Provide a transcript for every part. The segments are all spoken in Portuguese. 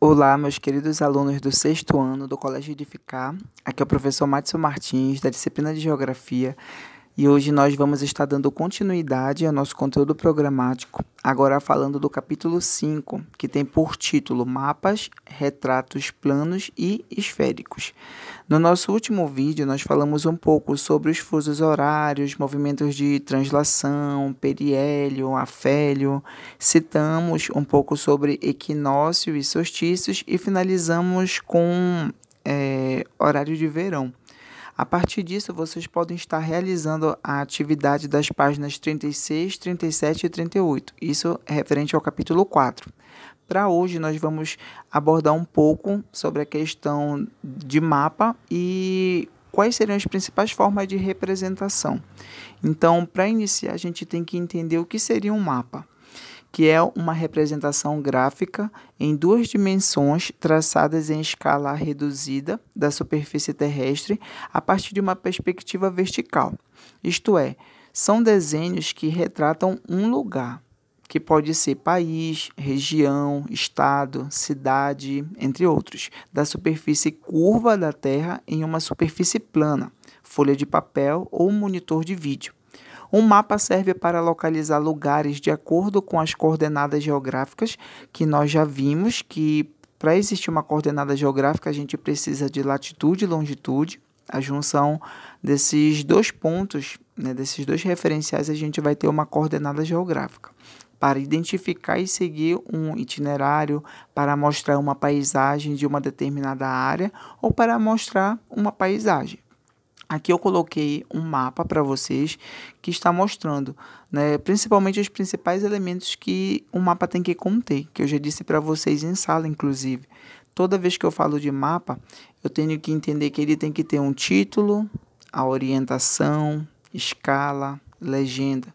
Olá, meus queridos alunos do sexto ano do Colégio Edificar. Aqui é o professor Matheus Martins, da disciplina de Geografia, e hoje nós vamos estar dando continuidade ao nosso conteúdo programático, agora falando do capítulo 5, que tem por título Mapas, Retratos Planos e Esféricos. No nosso último vídeo, nós falamos um pouco sobre os fusos horários, movimentos de translação, periélio, afélio, citamos um pouco sobre equinócio e solstícios e finalizamos com é, horário de verão. A partir disso, vocês podem estar realizando a atividade das páginas 36, 37 e 38, isso é referente ao capítulo 4. Para hoje, nós vamos abordar um pouco sobre a questão de mapa e quais seriam as principais formas de representação. Então, para iniciar, a gente tem que entender o que seria um mapa que é uma representação gráfica em duas dimensões traçadas em escala reduzida da superfície terrestre a partir de uma perspectiva vertical. Isto é, são desenhos que retratam um lugar, que pode ser país, região, estado, cidade, entre outros, da superfície curva da Terra em uma superfície plana, folha de papel ou monitor de vídeo. Um mapa serve para localizar lugares de acordo com as coordenadas geográficas que nós já vimos que para existir uma coordenada geográfica a gente precisa de latitude e longitude. A junção desses dois pontos, né, desses dois referenciais, a gente vai ter uma coordenada geográfica para identificar e seguir um itinerário, para mostrar uma paisagem de uma determinada área ou para mostrar uma paisagem. Aqui eu coloquei um mapa para vocês que está mostrando, né, principalmente os principais elementos que o um mapa tem que conter, que eu já disse para vocês em sala, inclusive. Toda vez que eu falo de mapa, eu tenho que entender que ele tem que ter um título, a orientação, escala, legenda,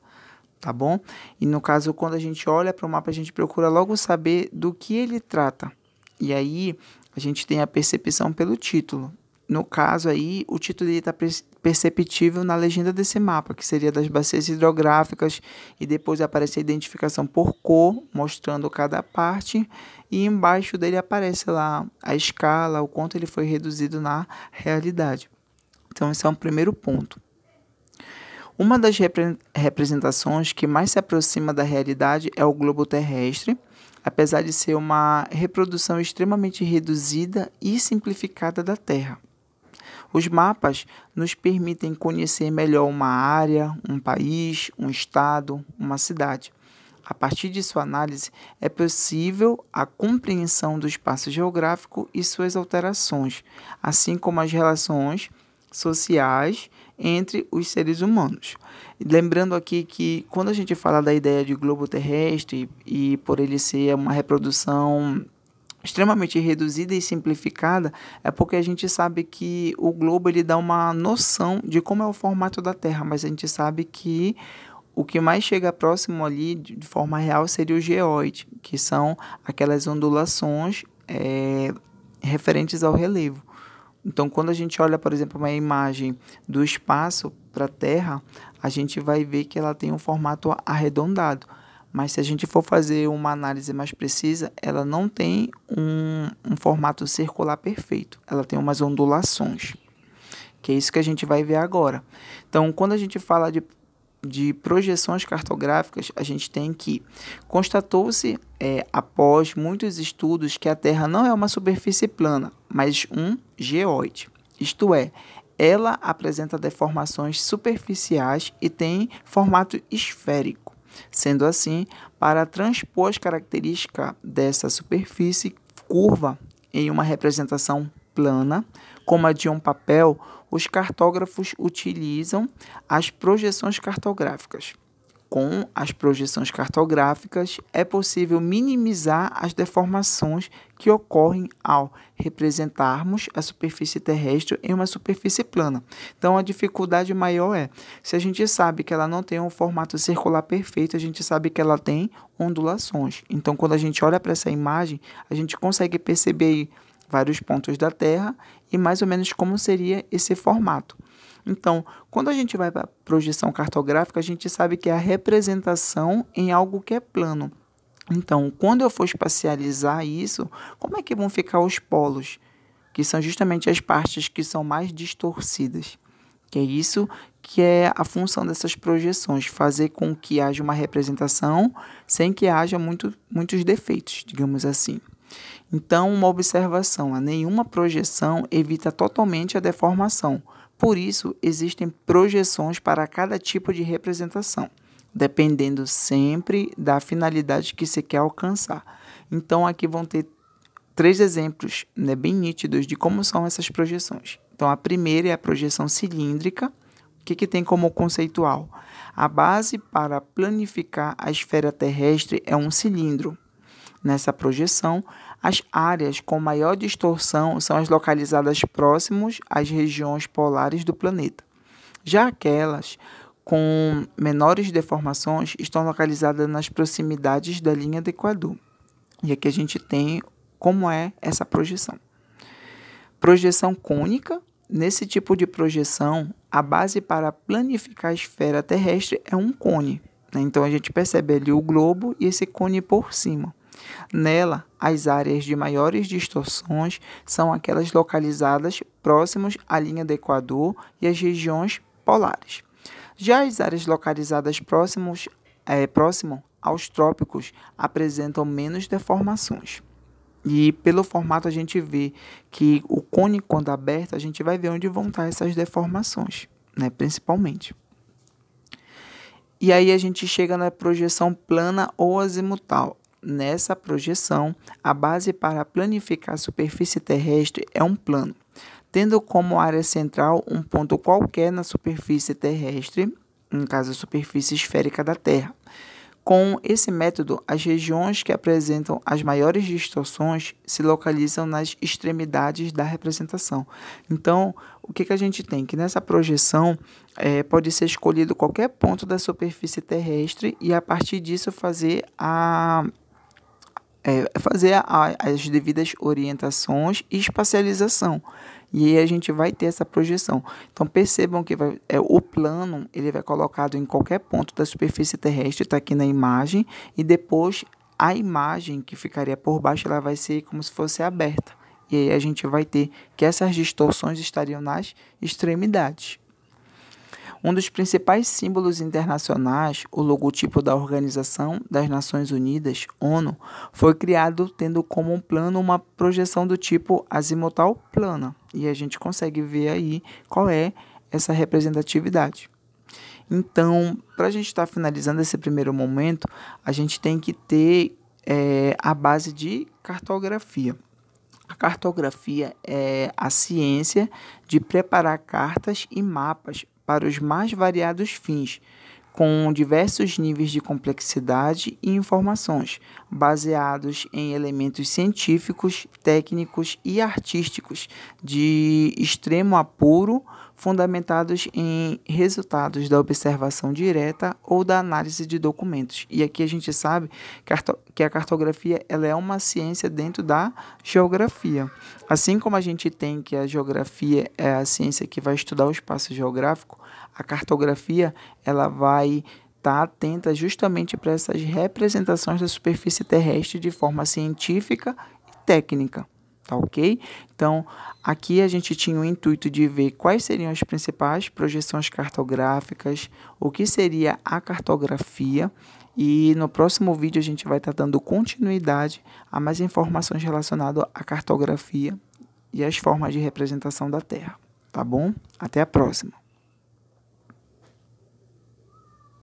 tá bom? E no caso, quando a gente olha para o mapa, a gente procura logo saber do que ele trata. E aí a gente tem a percepção pelo título no caso aí, o título está perceptível na legenda desse mapa, que seria das bacias hidrográficas, e depois aparece a identificação por cor, mostrando cada parte, e embaixo dele aparece lá a escala, o quanto ele foi reduzido na realidade. Então, esse é um primeiro ponto. Uma das repre representações que mais se aproxima da realidade é o globo terrestre, apesar de ser uma reprodução extremamente reduzida e simplificada da Terra. Os mapas nos permitem conhecer melhor uma área, um país, um estado, uma cidade. A partir de sua análise, é possível a compreensão do espaço geográfico e suas alterações, assim como as relações sociais entre os seres humanos. Lembrando aqui que quando a gente fala da ideia de globo terrestre e por ele ser uma reprodução extremamente reduzida e simplificada é porque a gente sabe que o globo ele dá uma noção de como é o formato da Terra, mas a gente sabe que o que mais chega próximo ali de forma real seria o geóide, que são aquelas ondulações é, referentes ao relevo. Então, quando a gente olha, por exemplo, uma imagem do espaço para a Terra, a gente vai ver que ela tem um formato arredondado mas se a gente for fazer uma análise mais precisa, ela não tem um, um formato circular perfeito. Ela tem umas ondulações, que é isso que a gente vai ver agora. Então, quando a gente fala de de projeções cartográficas, a gente tem que constatou-se, é, após muitos estudos, que a Terra não é uma superfície plana, mas um geóide. Isto é, ela apresenta deformações superficiais e tem formato esférico. Sendo assim, para transpor as características dessa superfície curva em uma representação plana, como a de um papel, os cartógrafos utilizam as projeções cartográficas. Com as projeções cartográficas, é possível minimizar as deformações que ocorrem ao representarmos a superfície terrestre em uma superfície plana. Então, a dificuldade maior é se a gente sabe que ela não tem um formato circular perfeito, a gente sabe que ela tem ondulações. Então, quando a gente olha para essa imagem, a gente consegue perceber vários pontos da Terra e mais ou menos como seria esse formato. Então, quando a gente vai para projeção cartográfica, a gente sabe que é a representação em algo que é plano. Então, quando eu for espacializar isso, como é que vão ficar os polos, que são justamente as partes que são mais distorcidas? Que é isso que é a função dessas projeções, fazer com que haja uma representação sem que haja muito, muitos defeitos, digamos assim. Então, uma observação: a né? nenhuma projeção evita totalmente a deformação por isso, existem projeções para cada tipo de representação, dependendo sempre da finalidade que se quer alcançar. Então, aqui vão ter três exemplos né, bem nítidos de como são essas projeções. Então, a primeira é a projeção cilíndrica. O que, que tem como conceitual? A base para planificar a esfera terrestre é um cilindro. Nessa projeção, as áreas com maior distorção são as localizadas próximos às regiões polares do planeta. Já aquelas com menores deformações estão localizadas nas proximidades da linha do Equador. E aqui a gente tem como é essa projeção. Projeção cônica. Nesse tipo de projeção, a base para planificar a esfera terrestre é um cone. Né? Então a gente percebe ali o globo e esse cone por cima. Nela, as áreas de maiores distorções são aquelas localizadas próximos à linha do Equador e as regiões polares. Já as áreas localizadas próximos, é, próximo aos trópicos apresentam menos deformações. E pelo formato a gente vê que o cone quando aberto, a gente vai ver onde vão estar essas deformações, né, principalmente. E aí a gente chega na projeção plana ou azimutal. Nessa projeção, a base para planificar a superfície terrestre é um plano, tendo como área central um ponto qualquer na superfície terrestre, no caso a superfície esférica da Terra. Com esse método, as regiões que apresentam as maiores distorções se localizam nas extremidades da representação. Então, o que, que a gente tem? Que nessa projeção é, pode ser escolhido qualquer ponto da superfície terrestre e a partir disso fazer a é, fazer a, as devidas orientações e espacialização. E aí a gente vai ter essa projeção. Então percebam que vai, é, o plano ele vai colocado em qualquer ponto da superfície terrestre, está aqui na imagem, e depois a imagem que ficaria por baixo ela vai ser como se fosse aberta. E aí a gente vai ter que essas distorções estariam nas extremidades. Um dos principais símbolos internacionais, o logotipo da Organização das Nações Unidas, ONU, foi criado tendo como um plano uma projeção do tipo azimutal plana, e a gente consegue ver aí qual é essa representatividade. Então, para a gente estar tá finalizando esse primeiro momento, a gente tem que ter é, a base de cartografia. A cartografia é a ciência de preparar cartas e mapas para os mais variados fins, com diversos níveis de complexidade e informações, baseados em elementos científicos, técnicos e artísticos, de extremo apuro fundamentados em resultados da observação direta ou da análise de documentos. E aqui a gente sabe que a cartografia ela é uma ciência dentro da geografia. Assim como a gente tem que a geografia é a ciência que vai estudar o espaço geográfico, a cartografia ela vai estar tá atenta justamente para essas representações da superfície terrestre de forma científica e técnica tá ok? Então, aqui a gente tinha o intuito de ver quais seriam as principais projeções cartográficas, o que seria a cartografia, e no próximo vídeo a gente vai estar tá dando continuidade a mais informações relacionadas à cartografia e às formas de representação da Terra, tá bom? Até a próxima!